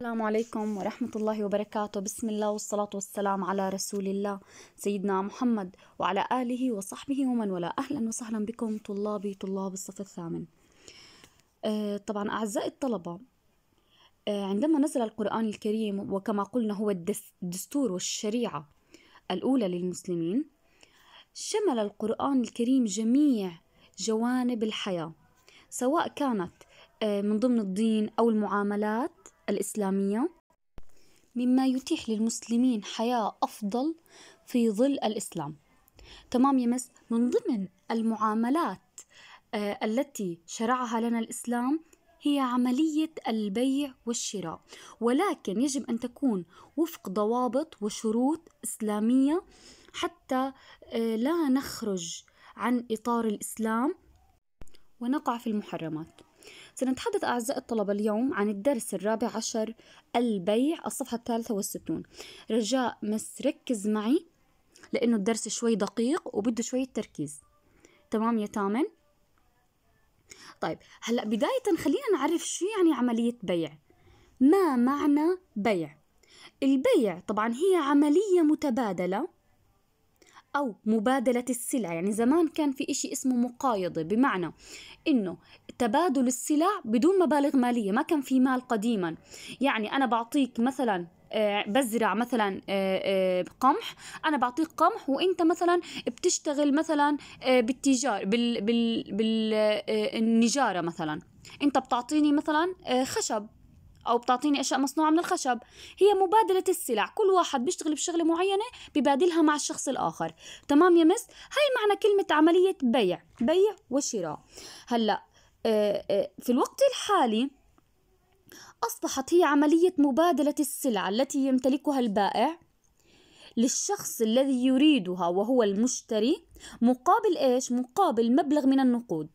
السلام عليكم ورحمة الله وبركاته بسم الله والصلاة والسلام على رسول الله سيدنا محمد وعلى آله وصحبه ومن ولا أهلا وسهلا بكم طلابي طلاب الصف الثامن آه، طبعا أعزائي الطلبة آه، عندما نزل القرآن الكريم وكما قلنا هو الدستور والشريعة الأولى للمسلمين شمل القرآن الكريم جميع جوانب الحياة سواء كانت آه، من ضمن الدين أو المعاملات الإسلامية مما يتيح للمسلمين حياة أفضل في ظل الإسلام تمام يمس من ضمن المعاملات آه، التي شرعها لنا الإسلام هي عملية البيع والشراء ولكن يجب أن تكون وفق ضوابط وشروط إسلامية حتى آه، لا نخرج عن إطار الإسلام ونقع في المحرمات سنتحدث أعزائي الطلبة اليوم عن الدرس الرابع عشر البيع الصفحة الثالثة والستون رجاء بس ركز معي لأنه الدرس شوي دقيق وبده شوية تركيز تمام يا تامن؟ طيب هلأ بداية خلينا نعرف شو يعني عملية بيع ما معنى بيع؟ البيع طبعا هي عملية متبادلة أو مبادلة السلع يعني زمان كان في إشي اسمه مقايضة بمعنى إنه تبادل السلع بدون مبالغ مالية ما كان في مال قديما يعني أنا بعطيك مثلا آه، بزرع مثلا آه، آه، قمح انا بعطيك قمح وانت مثلا بتشتغل مثلا بالتجار بال بال بالنجاره مثلا انت بتعطيني مثلا خشب أو بتعطيني أشياء مصنوعة من الخشب هي مبادلة السلع كل واحد بيشتغل بشغلة معينة ببادلها مع الشخص الآخر تمام يا مس هاي معنى كلمة عملية بيع بيع وشراء هلأ آه، آه، في الوقت الحالي أصبحت هي عملية مبادلة السلع التي يمتلكها البائع للشخص الذي يريدها وهو المشتري مقابل ايش؟ مقابل مبلغ من النقود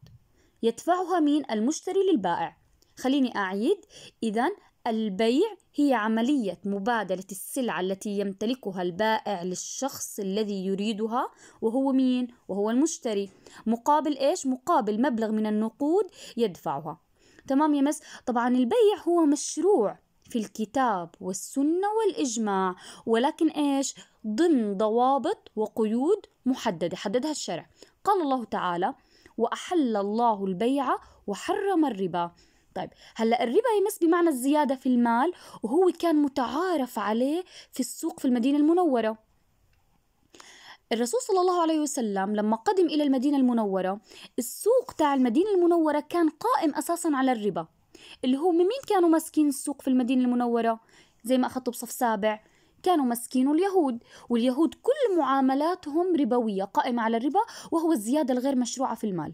يدفعها مين؟ المشتري للبائع خليني أعيد إذا البيع هي عملية مبادلة السلعة التي يمتلكها البائع للشخص الذي يريدها وهو مين؟ وهو المشتري مقابل إيش؟ مقابل مبلغ من النقود يدفعها تمام يا مس؟ طبعا البيع هو مشروع في الكتاب والسنة والإجماع ولكن إيش؟ ضمن ضوابط وقيود محددة حددها الشرع قال الله تعالى وأحل الله البيع وحرم الربا طيب هلا الربا يمس بمعنى الزياده في المال وهو كان متعارف عليه في السوق في المدينه المنوره الرسول صلى الله عليه وسلم لما قدم الى المدينه المنوره السوق تاع المدينه المنوره كان قائم اساسا على الربا اللي هو مين كانوا ماسكين السوق في المدينه المنوره زي ما اخذته بصف سابع كانوا مسكين اليهود واليهود كل معاملاتهم ربوية قائمة على الربا وهو الزيادة الغير مشروعة في المال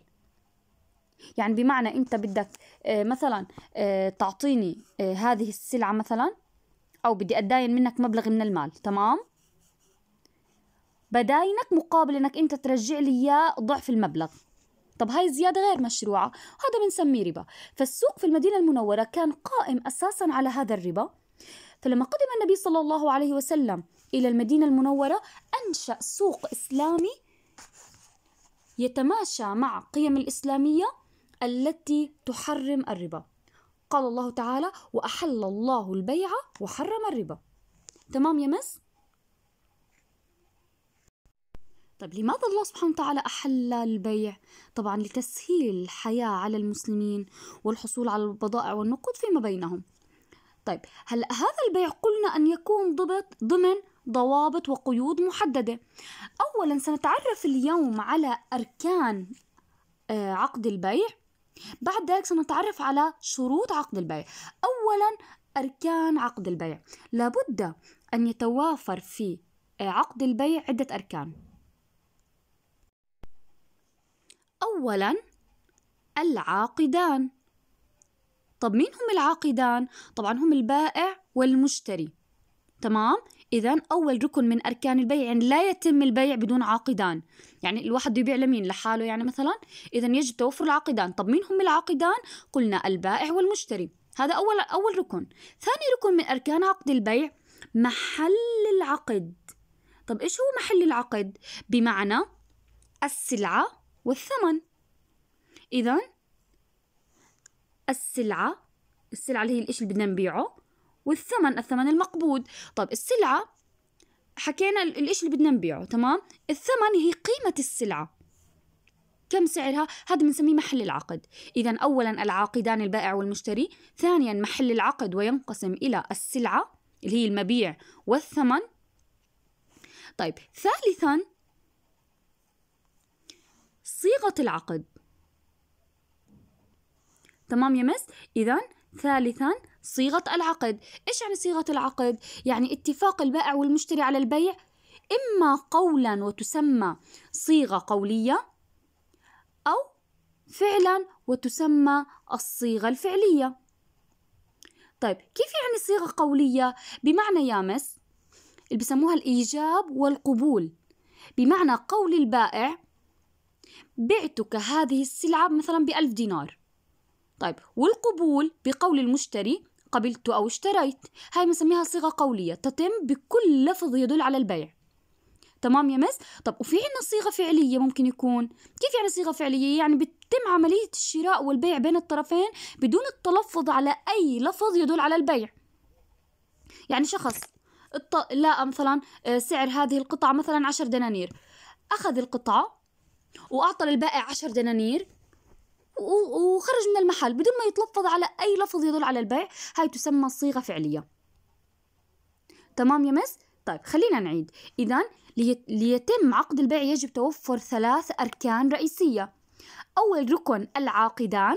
يعني بمعنى انت بدك آه، مثلا آه، تعطيني آه، هذه السلعة مثلا او بدي اداين منك مبلغ من المال تمام بداينك مقابل انك انت ترجع لي اياه ضعف المبلغ طب هاي زيادة غير مشروعة هذا بنسميه ربا فالسوق في المدينة المنورة كان قائم أساسا على هذا الربا فلما قدم النبي صلى الله عليه وسلم إلى المدينة المنورة أنشأ سوق إسلامي يتماشى مع قيم الإسلامية التي تحرم الربا قال الله تعالى وأحل الله البيع وحرم الربا تمام يا مس؟ طيب لماذا الله سبحانه وتعالى أحل البيع؟ طبعا لتسهيل الحياة على المسلمين والحصول على البضائع والنقود فيما بينهم طيب هل هذا البيع قلنا أن يكون ضبط ضمن ضوابط وقيود محددة أولا سنتعرف اليوم على أركان آه، عقد البيع بعد ذلك سنتعرف على شروط عقد البيع أولا أركان عقد البيع لابد أن يتوافر في آه، عقد البيع عدة أركان أولا العاقدان طب مين هم العاقدان؟ طبعا هم البائع والمشتري تمام؟ إذا أول ركن من أركان البيع يعني لا يتم البيع بدون عاقدان يعني الواحد بده يبيع لمين لحاله يعني مثلا إذا يجب توفر العاقدان طب مين هم العاقدان قلنا البائع والمشتري هذا أول أول ركن ثاني ركن من أركان عقد البيع محل العقد طب إيش هو محل العقد بمعنى السلعة والثمن إذا السلعة السلعة اللي هي الإشي اللي بدنا نبيعه والثمن الثمن المقبوض طب السلعة حكينا الإشي اللي بدنا نبيعه تمام الثمن هي قيمة السلعة كم سعرها هذا بنسميه محل العقد إذا أولا العاقدان البائع والمشتري ثانيا محل العقد وينقسم إلى السلعة اللي هي المبيع والثمن طيب ثالثا صيغة العقد تمام يا مس إذا ثالثا صيغة العقد إيش يعني صيغة العقد؟ يعني اتفاق البائع والمشتري على البيع إما قولا وتسمى صيغة قولية أو فعلا وتسمى الصيغة الفعلية طيب كيف يعني صيغة قولية؟ بمعنى يامس اللي بسموها الإيجاب والقبول بمعنى قول البائع بعتك هذه السلعة مثلا بألف دينار طيب والقبول بقول المشتري قبلت أو اشتريت هاي بنسميها صيغة قولية تتم بكل لفظ يدل على البيع تمام يا مس طب وفي عنا صيغة فعلية ممكن يكون كيف يعني صيغة فعلية يعني بتتم عملية الشراء والبيع بين الطرفين بدون التلفظ على أي لفظ يدل على البيع يعني شخص الط... لا مثلا آه، سعر هذه القطعة مثلا عشر دنانير أخذ القطعة وأعطى للبائع عشر دنانير وخرج من المحل بدون ما يتلفظ على أي لفظ يدل على البيع هاي تسمى صيغة فعلية تمام يا مس؟ طيب خلينا نعيد إذا ليتم عقد البيع يجب توفر ثلاث أركان رئيسية أول ركن العاقدان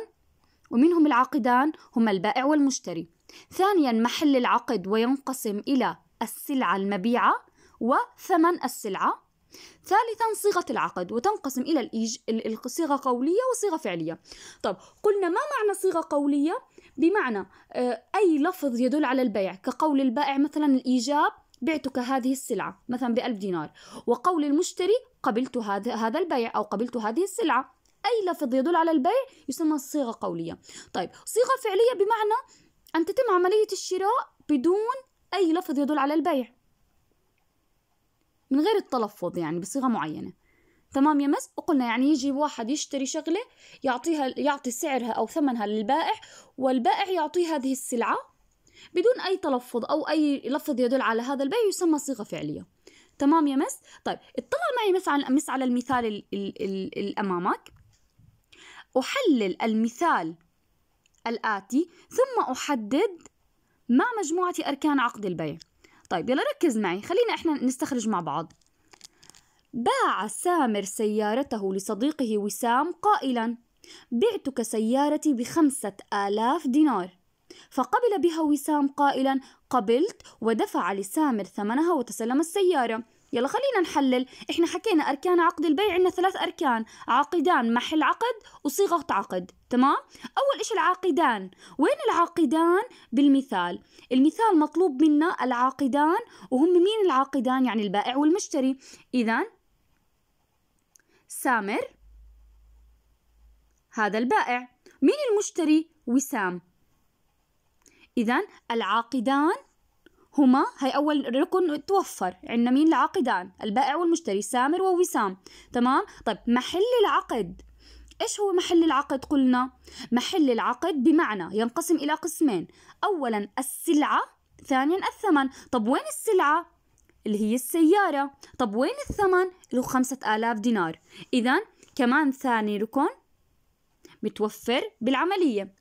ومنهم العاقدان هما البائع والمشتري ثانيا محل العقد وينقسم إلى السلعة المبيعة وثمن السلعة ثالثا صيغة العقد وتنقسم إلى الإيج... الصيغة قولية وصيغة فعلية طب قلنا ما معنى صيغة قولية بمعنى آه، أي لفظ يدل على البيع كقول البائع مثلا الإيجاب بعتك هذه السلعة مثلا بألف دينار وقول المشتري قبلت هذا هذا البيع أو قبلت هذه السلعة أي لفظ يدل على البيع يسمى صيغة قولية طيب صيغة فعلية بمعنى أن تتم عملية الشراء بدون أي لفظ يدل على البيع من غير التلفظ يعني بصيغة معينة تمام يا مس وقلنا يعني يجي واحد يشتري شغلة يعطيها يعطي سعرها أو ثمنها للبائع والبائع يعطيه هذه السلعة بدون أي تلفظ أو أي لفظ يدل على هذا البيع يسمى صيغة فعلية تمام يا مس طيب اطلع معي مس على مس على المثال ال ال الأمامك أحلل المثال الآتي ثم أحدد مع مجموعة أركان عقد البيع طيب يلا ركز معي خلينا احنا نستخرج مع بعض باع سامر سيارته لصديقه وسام قائلا بعتك سيارتي بخمسة آلاف دينار فقبل بها وسام قائلا قبلت ودفع لسامر ثمنها وتسلم السيارة يلا خلينا نحلل احنا حكينا اركان عقد البيع عندنا ثلاث اركان عاقدان محل عقد وصيغه عقد تمام اول إشي العاقدان وين العاقدان بالمثال المثال مطلوب منا العاقدان وهم مين العاقدان يعني البائع والمشتري اذا سامر هذا البائع مين المشتري وسام إذا العاقدان هما هي أول ركن توفر عندنا مين العاقدان البائع والمشتري سامر ووسام تمام طيب محل العقد ايش هو محل العقد قلنا محل العقد بمعنى ينقسم الى قسمين اولا السلعه ثانيا الثمن طب وين السلعه اللي هي السياره طب وين الثمن اللي هو 5000 دينار اذا كمان ثاني ركن متوفر بالعمليه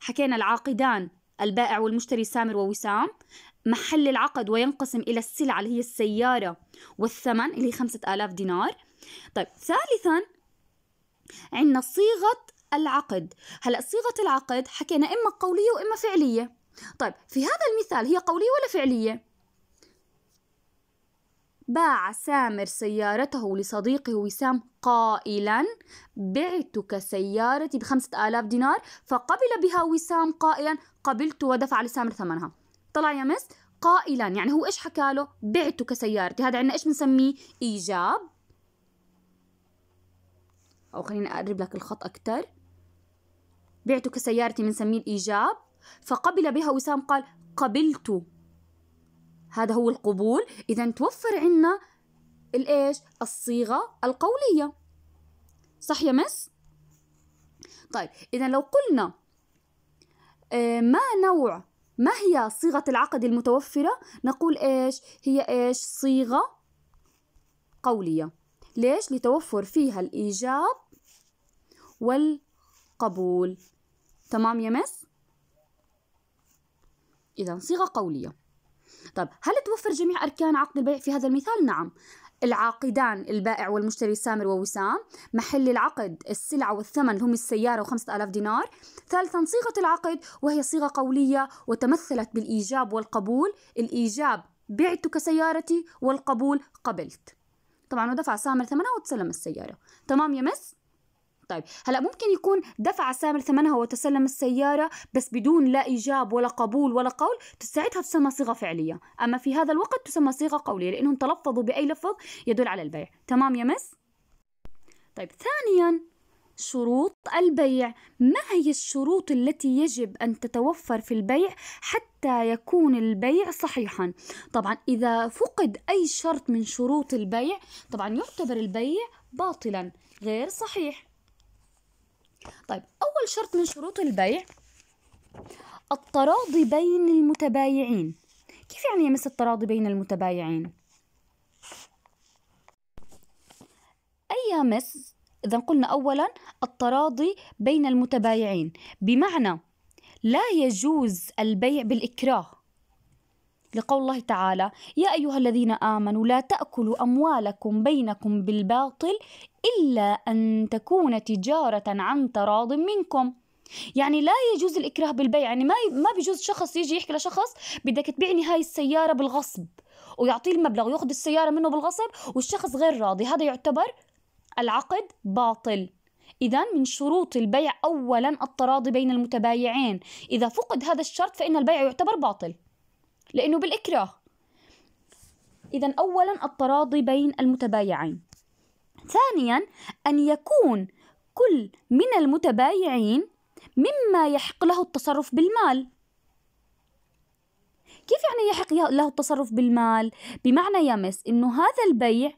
حكينا العاقدان البائع والمشتري سامر ووسام محل العقد وينقسم إلى السلع اللي هي السيارة والثمن اللي هي خمسة آلاف دينار طيب ثالثا عندنا صيغة العقد هلأ صيغة العقد حكينا إما قولية وإما فعلية طيب في هذا المثال هي قولية ولا فعلية؟ باع سامر سيارته لصديقه وسام قائلا بعتك سيارتي بخمسة آلاف دينار فقبل بها وسام قائلا قبلت ودفع لسامر ثمنها طلع يمس قائلا يعني هو ايش حكى له بعته كسيارتي هذا عندنا ايش بنسميه ايجاب او خليني اقرب لك الخط اكثر بعته كسيارتي بنسميه الايجاب فقبل بها وسام قال قبلت هذا هو القبول اذا توفر عندنا الايش الصيغه القوليه صح يا مس طيب اذا لو قلنا آه، ما نوع ما هي صيغة العقد المتوفرة؟ نقول إيش؟ هي إيش؟ صيغة قولية ليش؟ لتوفر فيها الإيجاب والقبول تمام يا مس؟ إذا صيغة قولية طب هل توفر جميع أركان عقد البيع في هذا المثال؟ نعم العاقدان البائع والمشتري سامر ووسام محل العقد السلعة والثمن هم السيارة و5000 دينار ثالثا صيغة العقد وهي صيغة قولية وتمثلت بالإيجاب والقبول الإيجاب بعتك سيارتي والقبول قبلت طبعا ودفع سامر ثمنها وتسلم السيارة تمام يا مس؟ طيب هلا ممكن يكون دفع سامر ثمنها وتسلم السيارة بس بدون لا إيجاب ولا قبول ولا قول تساعدها تسمى صيغة فعلية أما في هذا الوقت تسمى صيغة قولية لأنهم تلفظوا بأي لفظ يدل على البيع تمام يا مس؟ طيب ثانيا شروط البيع ما هي الشروط التي يجب أن تتوفر في البيع حتى يكون البيع صحيحا طبعا إذا فقد أي شرط من شروط البيع طبعا يعتبر البيع باطلا غير صحيح طيب أول شرط من شروط البيع التراضي بين المتبايعين كيف يعني يمس التراضي بين المتبايعين؟ أي يمس إذا قلنا أولا التراضي بين المتبايعين بمعنى لا يجوز البيع بالإكراه لقول الله تعالى يا أيها الذين آمنوا لا تأكلوا أموالكم بينكم بالباطل إلا أن تكون تجارة عن تراض منكم يعني لا يجوز الإكراه بالبيع يعني ما ما بيجوز شخص يجي يحكي لشخص بدك تبيعني هاي السيارة بالغصب ويعطيه المبلغ وياخذ السيارة منه بالغصب والشخص غير راضي هذا يعتبر العقد باطل إذا من شروط البيع أولا التراضي بين المتبايعين إذا فقد هذا الشرط فإن البيع يعتبر باطل لأنه بالإكراه إذا أولا التراضي بين المتبايعين ثانيا أن يكون كل من المتبايعين مما يحق له التصرف بالمال كيف يعني يحق له التصرف بالمال؟ بمعنى يمس إنه هذا البيع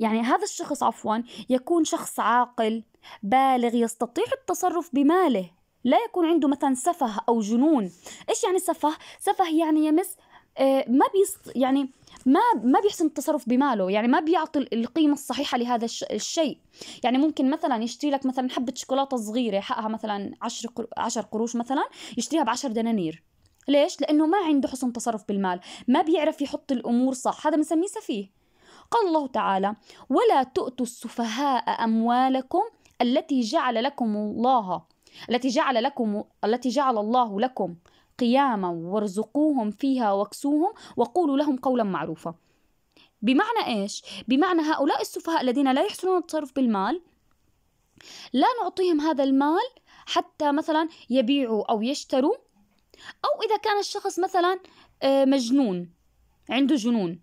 يعني هذا الشخص عفوا يكون شخص عاقل بالغ يستطيع التصرف بماله لا يكون عنده مثلا سفه او جنون ايش يعني سفه سفه يعني يمس آه، ما بيست يعني ما ما بيحسن التصرف بماله يعني ما بيعطي القيمه الصحيحه لهذا الشيء يعني ممكن مثلا يشتري لك مثلا حبه شوكولاته صغيره حقها مثلا 10 قروش مثلا يشتريها ب 10 دنانير ليش لانه ما عنده حسن تصرف بالمال ما بيعرف يحط الامور صح هذا بنسميه سفيه قال الله تعالى ولا تؤتوا السفهاء اموالكم التي جعل لكم الله التي جعل لكم التي جعل الله لكم قياما وارزقوهم فيها واكسوهم وقولوا لهم قولا معروفا بمعنى ايش بمعنى هؤلاء السفهاء الذين لا يحسنون التصرف بالمال لا نعطيهم هذا المال حتى مثلا يبيعوا او يشتروا او اذا كان الشخص مثلا آه، مجنون عنده جنون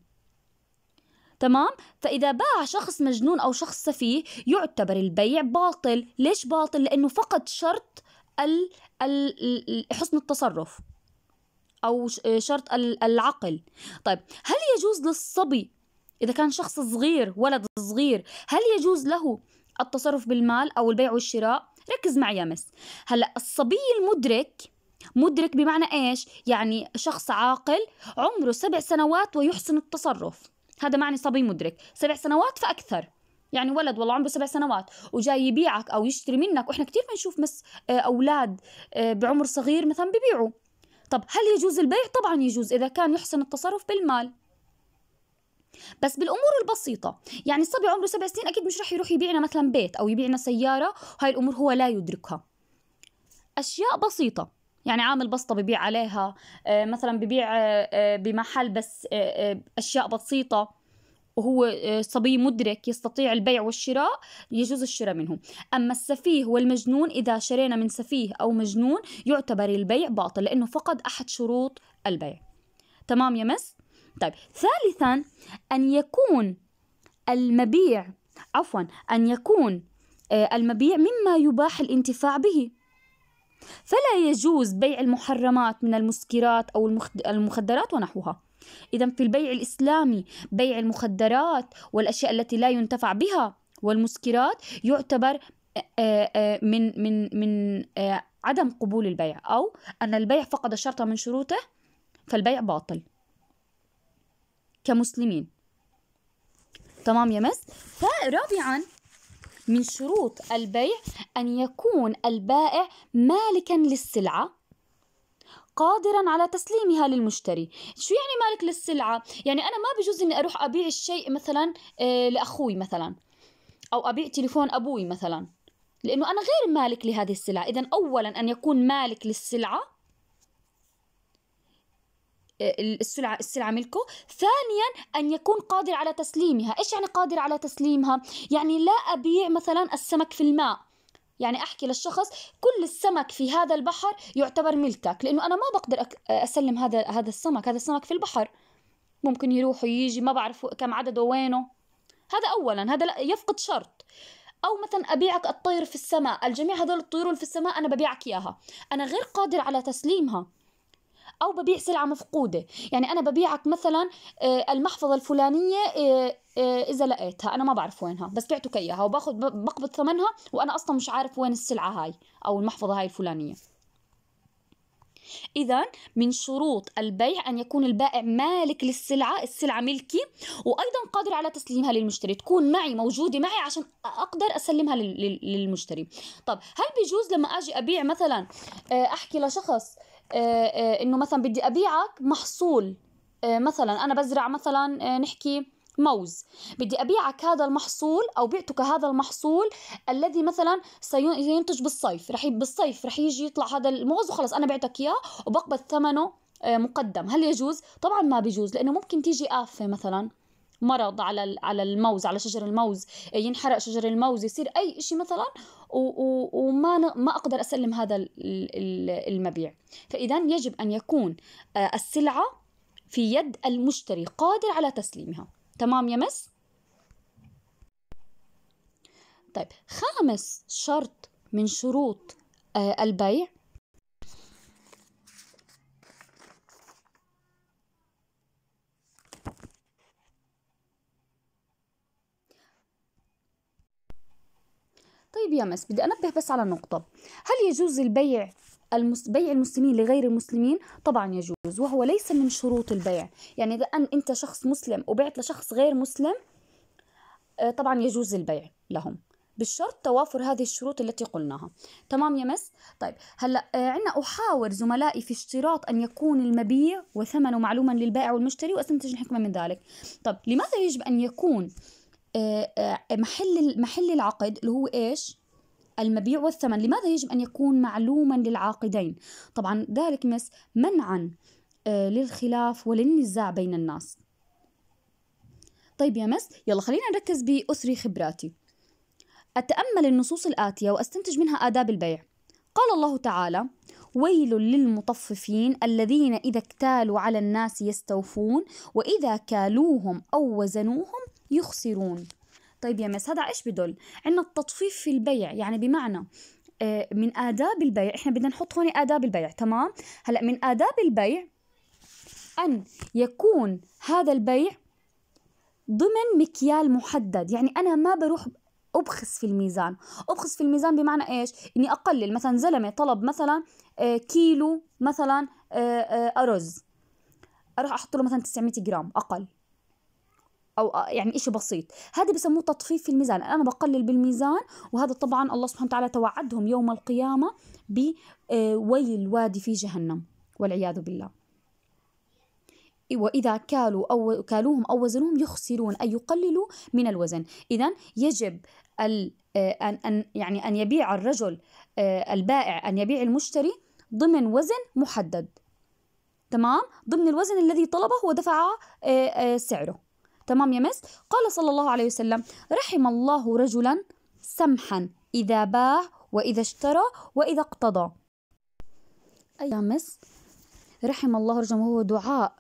تمام فإذا باع شخص مجنون أو شخص سفيه يعتبر البيع باطل ليش باطل لأنه فقد شرط ال ال حسن التصرف أو شرط العقل طيب هل يجوز للصبي إذا كان شخص صغير ولد صغير هل يجوز له التصرف بالمال أو البيع والشراء ركز معي يا مس هلا الصبي المدرك مدرك بمعنى ايش يعني شخص عاقل عمره سبع سنوات ويحسن التصرف هذا معني صبي مدرك سبع سنوات فأكثر يعني ولد والله عمره سبع سنوات وجاي يبيعك او يشتري منك واحنا كثير بنشوف مس آه، اولاد آه، بعمر صغير مثلا ببيعوا طب هل يجوز البيع طبعا يجوز اذا كان يحسن التصرف بالمال بس بالامور البسيطه يعني الصبي عمره سبع سنين اكيد مش رح يروح يبيعنا مثلا بيت او يبيعنا سياره وهاي الامور هو لا يدركها اشياء بسيطه يعني عامل بسطة ببيع عليها آه، مثلا ببيع آه، آه، بمحل بس أشياء بسيطة وهو صبي مدرك يستطيع البيع والشراء يجوز الشراء منه أما السفيه والمجنون إذا شرينا من سفيه أو مجنون يعتبر البيع باطل لأنه فقد أحد شروط البيع تمام يا مس؟ طيب ثالثا أن يكون المبيع عفوا أن يكون المبيع مما يباح الانتفاع به فلا يجوز بيع المحرمات من المسكرات أو المخدرات ونحوها إذا في البيع الإسلامي بيع المخدرات والأشياء التي لا ينتفع بها والمسكرات يعتبر من من من عدم قبول البيع أو أن البيع فقد شرطا من شروطه فالبيع باطل كمسلمين تمام يا مس فرابعا من شروط البيع أن يكون البائع مالكا للسلعة قادرا على تسليمها للمشتري شو يعني مالك للسلعة؟ يعني أنا ما بجوز أني أروح أبيع الشيء مثلا آه، لأخوي مثلا أو أبيع تليفون أبوي مثلا لأنه أنا غير مالك لهذه السلعة إذا أولا أن يكون مالك للسلعة السلعة السلعة ملكه ثانيا أن يكون قادر على تسليمها إيش يعني قادر على تسليمها؟ يعني لا أبيع مثلا السمك في الماء يعني احكي للشخص كل السمك في هذا البحر يعتبر ملكك لانه انا ما بقدر اسلم هذا هذا السمك هذا السمك في البحر ممكن يروح ويجي ما بعرف كم عدده وينه هذا اولا هذا لا يفقد شرط او مثلا ابيعك الطير في السماء الجميع هذول الطيور اللي في السماء انا ببيعك اياها انا غير قادر على تسليمها أو ببيع سلعة مفقودة يعني أنا ببيعك مثلا آه، المحفظة الفلانية آه، آه، إذا لقيتها أنا ما بعرف وينها بس بعتك إياها وباخذ بقبض ثمنها وأنا أصلا مش عارف وين السلعة هاي أو المحفظة هاي الفلانية إذا من شروط البيع أن يكون البائع مالك للسلعة السلعة ملكي وأيضا قادر على تسليمها للمشتري تكون معي موجودة معي عشان أقدر أسلمها للمشتري طب هل بيجوز لما أجي أبيع مثلا آه، أحكي لشخص آه، آه، إنه مثلا بدي أبيعك محصول مثلا أنا بزرع مثلا نحكي موز بدي أبيعك هذا المحصول أو بعتك هذا المحصول الذي مثلا سينتج بالصيف رح بالصيف رح يجي يطلع هذا الموز وخلص أنا بعتك إياه وبقبض ثمنه آه، مقدم هل يجوز؟ طبعا ما بيجوز لأنه ممكن تيجي آفة مثلا مرض على على الموز على شجر الموز آه، ينحرق شجر الموز يصير اي شيء مثلا وما ما اقدر اسلم هذا المبيع فاذا يجب ان يكون آه، السلعه في يد المشتري قادر على تسليمها تمام يا مس طيب خامس شرط من شروط آه، البيع طيب يا مس بدي أنبه بس على نقطة هل يجوز البيع بيع المسلمين لغير المسلمين طبعا يجوز وهو ليس من شروط البيع يعني إذا أن أنت شخص مسلم وبعت لشخص غير مسلم آه، طبعا يجوز البيع لهم بالشرط توافر هذه الشروط التي قلناها تمام يا مس طيب هلا آه، عندنا احاور زملائي في اشتراط ان يكون المبيع وثمنه معلوما للبائع والمشتري واستنتج الحكمه من ذلك طب لماذا يجب ان يكون آه، محل محل العقد اللي هو ايش المبيع والثمن لماذا يجب أن يكون معلوما للعاقدين طبعا ذلك مس منعا آه، للخلاف وللنزاع بين الناس طيب يا مس يلا خلينا نركز بأسري خبراتي أتأمل النصوص الآتية وأستنتج منها آداب البيع قال الله تعالى ويل للمطففين الذين إذا اكتالوا على الناس يستوفون وإذا كالوهم أو وزنوهم يخسرون طيب يا مس هذا ايش بدل عندنا التطفيف في البيع يعني بمعنى آه، من آداب البيع إحنا بدنا نحط هون آداب البيع تمام هلأ من آداب البيع أن يكون هذا البيع ضمن مكيال محدد يعني أنا ما بروح أبخس في الميزان أبخس في الميزان بمعنى إيش إني أقلل مثلا زلمة طلب مثلا آه، كيلو مثلا آه، أرز أروح أحط له مثلا 900 جرام أقل او يعني شيء بسيط هذا بسموه تطفيف في الميزان انا بقلل بالميزان وهذا طبعا الله سبحانه وتعالى توعدهم يوم القيامه بويل آه، وادي في جهنم والعياذ بالله وإذا كالوا أو كالوهم أو وزنوهم يخسرون أي يقللوا من الوزن إذا يجب آه، أن أن يعني أن يبيع الرجل آه، البائع أن يبيع المشتري ضمن وزن محدد تمام ضمن الوزن الذي طلبه ودفع سعره تمام يا مس قال صلى الله عليه وسلم رحم الله رجلا سمحا إذا باع وإذا اشترى وإذا اقتضى أي مس رحم الله رجلا وهو دعاء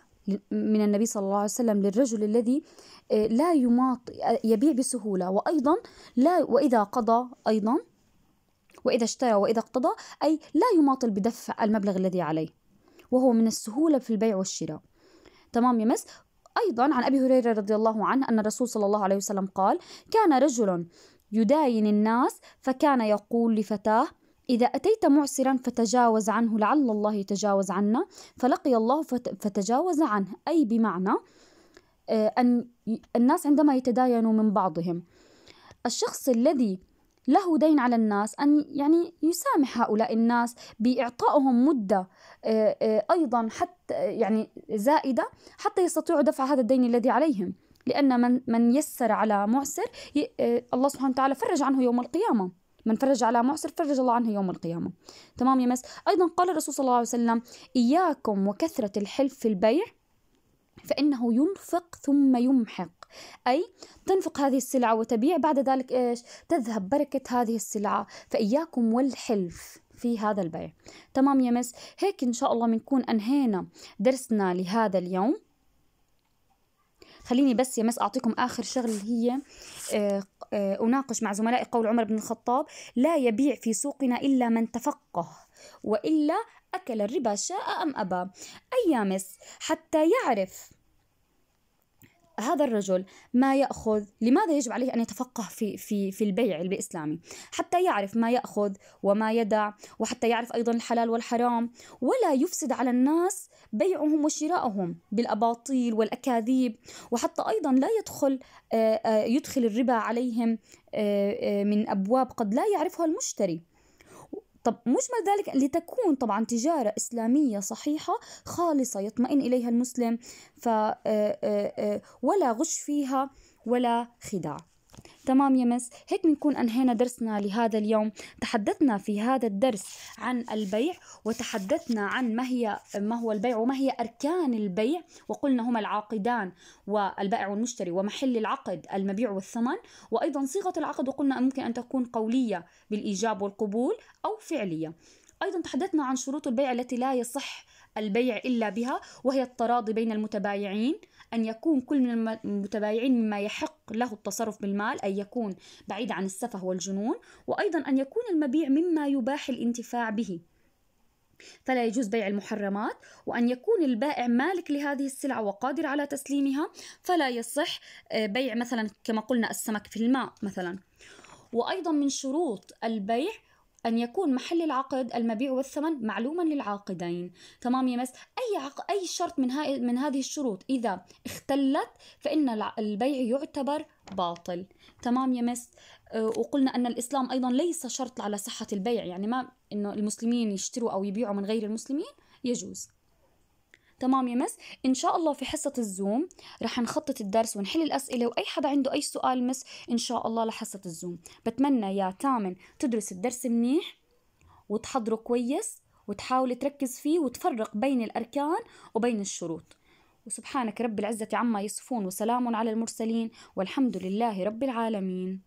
من النبي صلى الله عليه وسلم للرجل الذي آه، لا يماط يبيع بسهولة وأيضا لا وإذا قضى أيضا وإذا اشترى وإذا اقتضى أي لا يماطل بدفع المبلغ الذي عليه وهو من السهولة في البيع والشراء تمام يا مس أيضا عن أبي هريرة رضي الله عنه أن الرسول صلى الله عليه وسلم قال كان رجل يداين الناس فكان يقول لفتاه إذا أتيت معسرا فتجاوز عنه لعل الله يتجاوز عنا فلقي الله فتجاوز عنه أي بمعنى آه، أن الناس عندما يتداينوا من بعضهم الشخص الذي له دين على الناس أن يعني يسامح هؤلاء الناس بإعطائهم مدة آه، آه، أيضا حتى يعني زائدة حتى يستطيعوا دفع هذا الدين الذي عليهم لأن من من يسر على معسر آه، الله سبحانه وتعالى فرج عنه يوم القيامة من فرج على معسر فرج الله عنه يوم القيامة تمام يا مس أيضا قال الرسول صلى الله عليه وسلم إياكم وكثرة الحلف في البيع فإنه ينفق ثم يمحق أي تنفق هذه السلعة وتبيع بعد ذلك إيش تذهب بركة هذه السلعة فإياكم والحلف في هذا البيع تمام يا مس هيك إن شاء الله بنكون أنهينا درسنا لهذا اليوم خليني بس يا مس أعطيكم آخر شغلة هي آه، أناقش مع زملائي قول عمر بن الخطاب لا يبيع في سوقنا إلا من تفقه وإلا أكل الربا شاء أم أبى أي يامس حتى يعرف هذا الرجل ما ياخذ لماذا يجب عليه ان يتفقه في في في البيع الاسلامي حتى يعرف ما ياخذ وما يدع وحتى يعرف ايضا الحلال والحرام ولا يفسد على الناس بيعهم وشراءهم بالاباطيل والاكاذيب وحتى ايضا لا يدخل آه، آه، يدخل الربا عليهم آه، من ابواب قد لا يعرفها المشتري طب مجمل ذلك لتكون طبعا تجارة إسلامية صحيحة خالصة يطمئن إليها المسلم ف آه، آه، آه، ولا غش فيها ولا خداع تمام يا مس هيك بنكون أنهينا درسنا لهذا اليوم تحدثنا في هذا الدرس عن البيع وتحدثنا عن ما هي ما هو البيع وما هي أركان البيع وقلنا هما العاقدان والبائع والمشتري ومحل العقد المبيع والثمن وأيضا صيغة العقد وقلنا ممكن أن تكون قولية بالإيجاب والقبول أو فعلية أيضا تحدثنا عن شروط البيع التي لا يصح البيع إلا بها وهي التراضي بين المتبايعين أن يكون كل من المتبايعين مما يحق له التصرف بالمال أي يكون بعيد عن السفه والجنون وأيضا أن يكون المبيع مما يباح الانتفاع به فلا يجوز بيع المحرمات وأن يكون البائع مالك لهذه السلعة وقادر على تسليمها فلا يصح آه، بيع مثلا كما قلنا السمك في الماء مثلا وأيضا من شروط البيع أن يكون محل العقد المبيع والثمن معلوما للعاقدين تمام يا مس أي عق... أي شرط من, ها... من هذه الشروط إذا اختلت فإن البيع يعتبر باطل تمام يا مس أه وقلنا أن الإسلام أيضا ليس شرط على صحة البيع يعني ما أنه المسلمين يشتروا أو يبيعوا من غير المسلمين يجوز تمام يا مس ان شاء الله في حصه الزوم رح نخطط الدرس ونحل الاسئله واي حدا عنده اي سؤال مس ان شاء الله لحصه الزوم بتمنى يا تامن تدرس الدرس منيح وتحضره كويس وتحاول تركز فيه وتفرق بين الاركان وبين الشروط وسبحانك رب العزه عما يصفون وسلام على المرسلين والحمد لله رب العالمين